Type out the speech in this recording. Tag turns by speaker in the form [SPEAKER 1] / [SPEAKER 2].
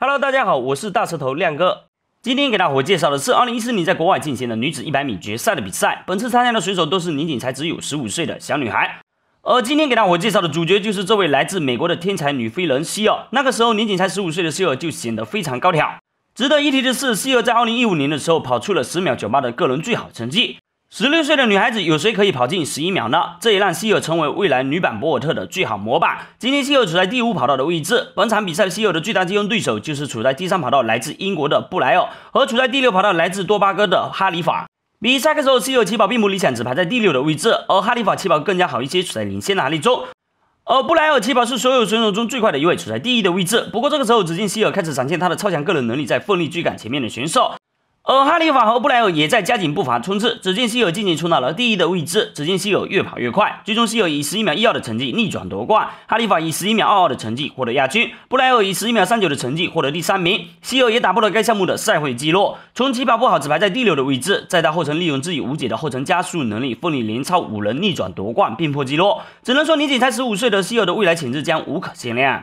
[SPEAKER 1] Hello，大家好，我是大舌
[SPEAKER 2] 头亮哥。今天给大伙介绍的是2014年在国外进行的女子100米决赛的比赛。本次参加的选手都是年仅才只有15岁的小女孩。而今天给大伙介绍的主角就是这位来自美国的天才女飞人希尔。那个时候年仅才15岁的希尔就显得非常高挑。值得一提的是，希尔在2015年的时候跑出了10秒98的个人最好成绩。十六岁的女孩子，有谁可以跑进十一秒呢？这也让希尔成为未来女版博尔特的最好模板。今天希尔处在第五跑道的位置，本场比赛希尔的最大竞争对手就是处在第三跑道来自英国的布莱尔和处在第六跑道来自多巴哥的哈利法。比赛开始后，希尔起跑并不理想，只排在第六的位置，而哈利法起跑更加好一些，处在领先的行列中，而布莱尔起跑是所有选手中最快的一位，处在第一的位置。不过这个时候，只见希尔开始展现他的超强个人能力，在奋力追赶前面的选手。而哈利法和布莱尔也在加紧步伐冲刺。只见希尔仅仅冲到了第一的位置，只见希尔越跑越快，最终希尔以十一秒一二的成绩逆转夺冠，哈利法以十一秒二二的成绩获得亚军，布莱尔以十一秒三九的成绩获得第三名。希尔也打破了该项目的赛会纪录，从起跑不好只排在第六的位置，再到后程利用自己无解的后程加速能力，奋力连超五人逆转夺冠并破纪录。只能说，年仅才十五岁的希尔的未来
[SPEAKER 1] 潜质将无可限量。